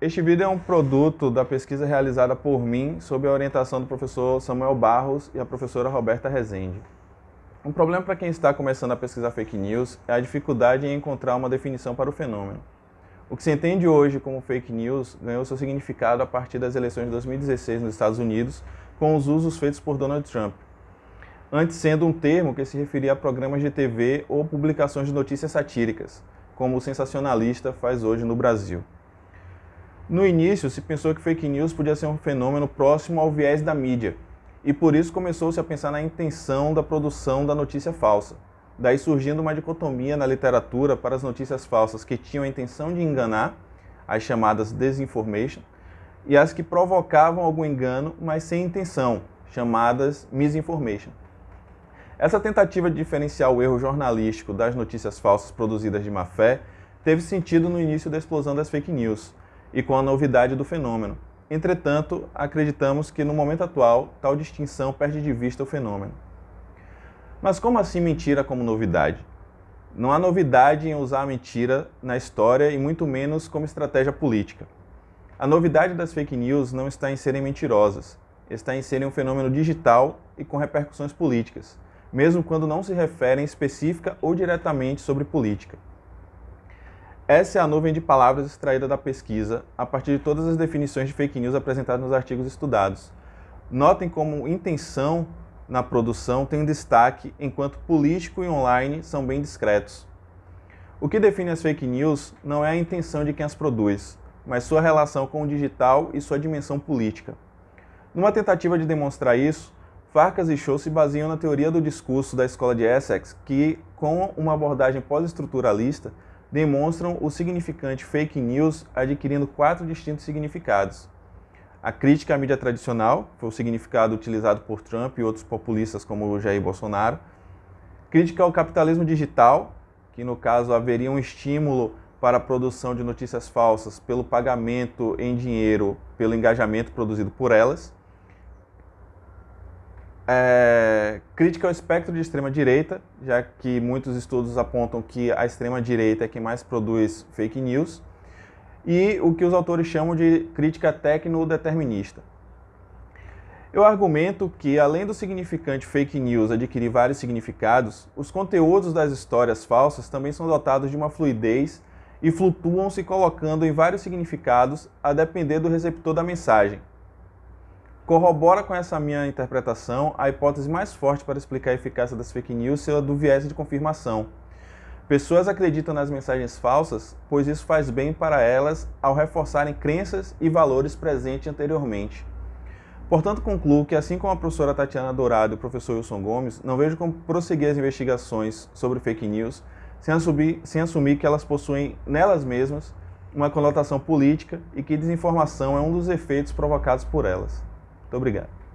Este vídeo é um produto da pesquisa realizada por mim sob a orientação do professor Samuel Barros e a professora Roberta Rezende. Um problema para quem está começando a pesquisar fake news é a dificuldade em encontrar uma definição para o fenômeno. O que se entende hoje como fake news ganhou seu significado a partir das eleições de 2016 nos Estados Unidos, com os usos feitos por Donald Trump, antes sendo um termo que se referia a programas de TV ou publicações de notícias satíricas, como o sensacionalista faz hoje no Brasil. No início, se pensou que fake news podia ser um fenômeno próximo ao viés da mídia, e por isso começou-se a pensar na intenção da produção da notícia falsa. Daí surgindo uma dicotomia na literatura para as notícias falsas que tinham a intenção de enganar, as chamadas desinformation, e as que provocavam algum engano, mas sem intenção, chamadas misinformation. Essa tentativa de diferenciar o erro jornalístico das notícias falsas produzidas de má fé teve sentido no início da explosão das fake news e com a novidade do fenômeno. Entretanto, acreditamos que no momento atual tal distinção perde de vista o fenômeno. Mas como assim mentira como novidade? Não há novidade em usar a mentira na história e muito menos como estratégia política. A novidade das fake news não está em serem mentirosas, está em serem um fenômeno digital e com repercussões políticas, mesmo quando não se referem específica ou diretamente sobre política. Essa é a nuvem de palavras extraída da pesquisa a partir de todas as definições de fake news apresentadas nos artigos estudados. Notem como intenção na produção tem destaque, enquanto político e online são bem discretos. O que define as fake news não é a intenção de quem as produz, mas sua relação com o digital e sua dimensão política. Numa tentativa de demonstrar isso, Farkas e Shaw se baseiam na teoria do discurso da escola de Essex, que, com uma abordagem pós-estruturalista, demonstram o significante fake news adquirindo quatro distintos significados. A crítica à mídia tradicional, foi o significado utilizado por Trump e outros populistas como Jair Bolsonaro. Crítica ao capitalismo digital, que no caso haveria um estímulo para a produção de notícias falsas pelo pagamento em dinheiro, pelo engajamento produzido por elas. É Crítica ao espectro de extrema-direita, já que muitos estudos apontam que a extrema-direita é quem mais produz fake news, e o que os autores chamam de crítica tecno-determinista. Eu argumento que, além do significante fake news adquirir vários significados, os conteúdos das histórias falsas também são dotados de uma fluidez e flutuam se colocando em vários significados a depender do receptor da mensagem corrobora com essa minha interpretação a hipótese mais forte para explicar a eficácia das fake news ser a do viés de confirmação. Pessoas acreditam nas mensagens falsas, pois isso faz bem para elas ao reforçarem crenças e valores presentes anteriormente. Portanto, concluo que, assim como a professora Tatiana Dourado e o professor Wilson Gomes, não vejo como prosseguir as investigações sobre fake news sem assumir, sem assumir que elas possuem nelas mesmas uma conotação política e que desinformação é um dos efeitos provocados por elas. Muito obrigado.